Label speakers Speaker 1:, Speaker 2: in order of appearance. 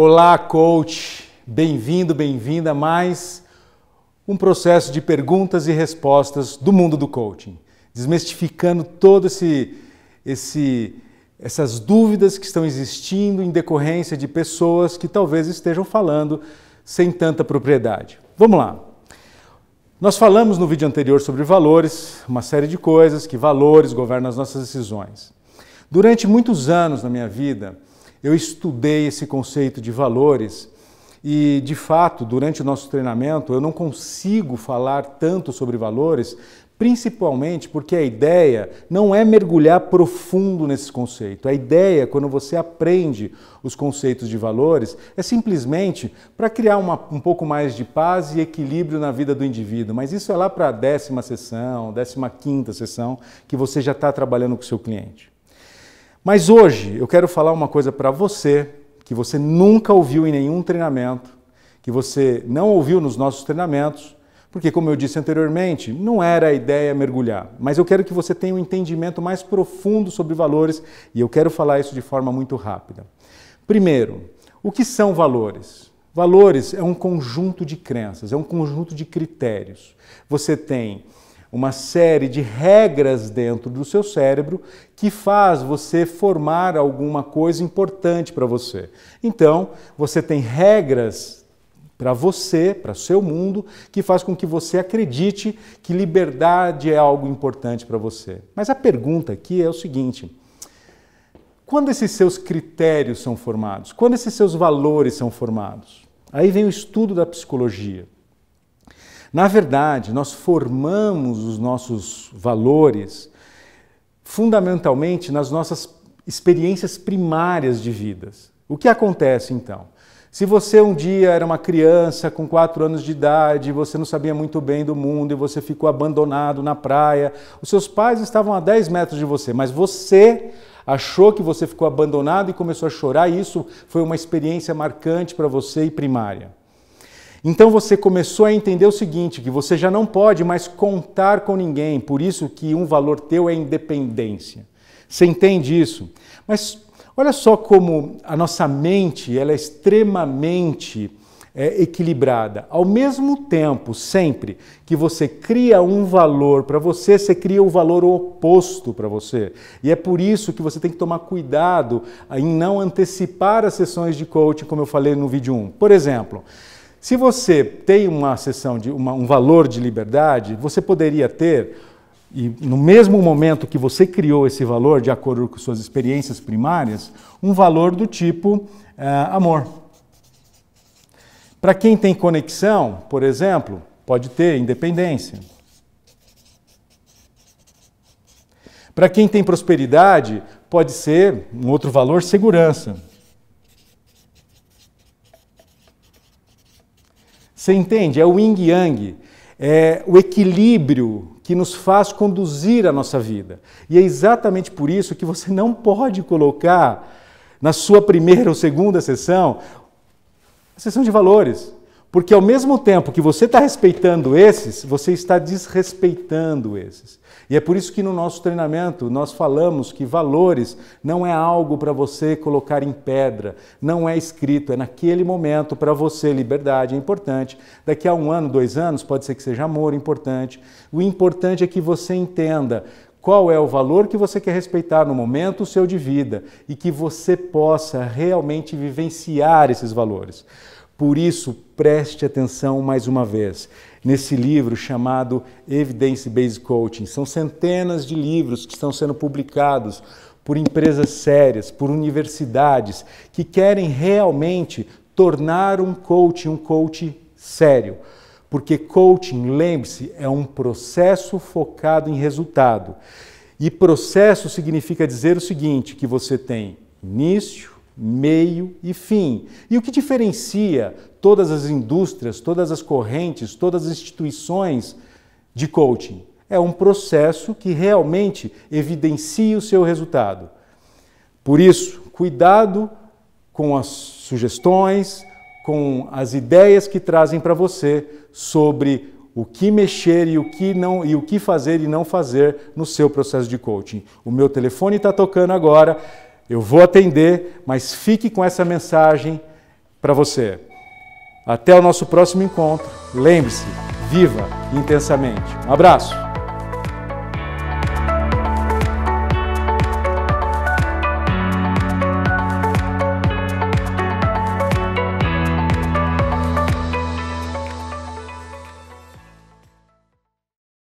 Speaker 1: Olá, coach. Bem-vindo, bem-vinda a mais um processo de perguntas e respostas do mundo do coaching, desmistificando todo esse, esse essas dúvidas que estão existindo em decorrência de pessoas que talvez estejam falando sem tanta propriedade. Vamos lá. Nós falamos no vídeo anterior sobre valores, uma série de coisas que valores governam as nossas decisões. Durante muitos anos na minha vida, eu estudei esse conceito de valores e, de fato, durante o nosso treinamento, eu não consigo falar tanto sobre valores, principalmente porque a ideia não é mergulhar profundo nesse conceito. A ideia, quando você aprende os conceitos de valores, é simplesmente para criar uma, um pouco mais de paz e equilíbrio na vida do indivíduo. Mas isso é lá para a décima sessão, décima quinta sessão, que você já está trabalhando com o seu cliente. Mas hoje eu quero falar uma coisa para você que você nunca ouviu em nenhum treinamento, que você não ouviu nos nossos treinamentos, porque, como eu disse anteriormente, não era a ideia mergulhar, mas eu quero que você tenha um entendimento mais profundo sobre valores e eu quero falar isso de forma muito rápida. Primeiro, o que são valores? Valores é um conjunto de crenças, é um conjunto de critérios. Você tem uma série de regras dentro do seu cérebro que faz você formar alguma coisa importante para você. Então, você tem regras para você, para seu mundo, que faz com que você acredite que liberdade é algo importante para você. Mas a pergunta aqui é o seguinte: quando esses seus critérios são formados? Quando esses seus valores são formados? Aí vem o estudo da psicologia. Na verdade, nós formamos os nossos valores fundamentalmente nas nossas experiências primárias de vidas. O que acontece então? Se você um dia era uma criança com quatro anos de idade, você não sabia muito bem do mundo e você ficou abandonado na praia, os seus pais estavam a 10 metros de você, mas você achou que você ficou abandonado e começou a chorar, e isso foi uma experiência marcante para você e primária. Então você começou a entender o seguinte, que você já não pode mais contar com ninguém, por isso que um valor teu é independência. Você entende isso? Mas olha só como a nossa mente ela é extremamente é, equilibrada. Ao mesmo tempo, sempre que você cria um valor para você, você cria o um valor oposto para você. E é por isso que você tem que tomar cuidado em não antecipar as sessões de coaching, como eu falei no vídeo 1. Por exemplo, se você tem uma sessão de uma, um valor de liberdade, você poderia ter e no mesmo momento que você criou esse valor, de acordo com suas experiências primárias, um valor do tipo uh, amor. Para quem tem conexão, por exemplo, pode ter independência. Para quem tem prosperidade, pode ser um outro valor segurança. Você entende? É o yin yang, é o equilíbrio que nos faz conduzir a nossa vida. E é exatamente por isso que você não pode colocar na sua primeira ou segunda sessão a sessão de valores. Porque ao mesmo tempo que você está respeitando esses, você está desrespeitando esses. E é por isso que no nosso treinamento nós falamos que valores não é algo para você colocar em pedra, não é escrito, é naquele momento para você. Liberdade é importante. Daqui a um ano, dois anos, pode ser que seja amor importante. O importante é que você entenda qual é o valor que você quer respeitar no momento seu de vida e que você possa realmente vivenciar esses valores. Por isso, preste atenção mais uma vez nesse livro chamado Evidence Based Coaching. São centenas de livros que estão sendo publicados por empresas sérias, por universidades que querem realmente tornar um coach um coach sério. Porque coaching, lembre-se, é um processo focado em resultado. E processo significa dizer o seguinte, que você tem início, meio e fim. E o que diferencia todas as indústrias, todas as correntes, todas as instituições de coaching? É um processo que realmente evidencia o seu resultado. Por isso, cuidado com as sugestões, com as ideias que trazem para você sobre o que mexer e o que não e o que fazer e não fazer no seu processo de coaching. O meu telefone está tocando agora. Eu vou atender, mas fique com essa mensagem para você. Até o nosso próximo encontro. Lembre-se, viva intensamente. Um abraço!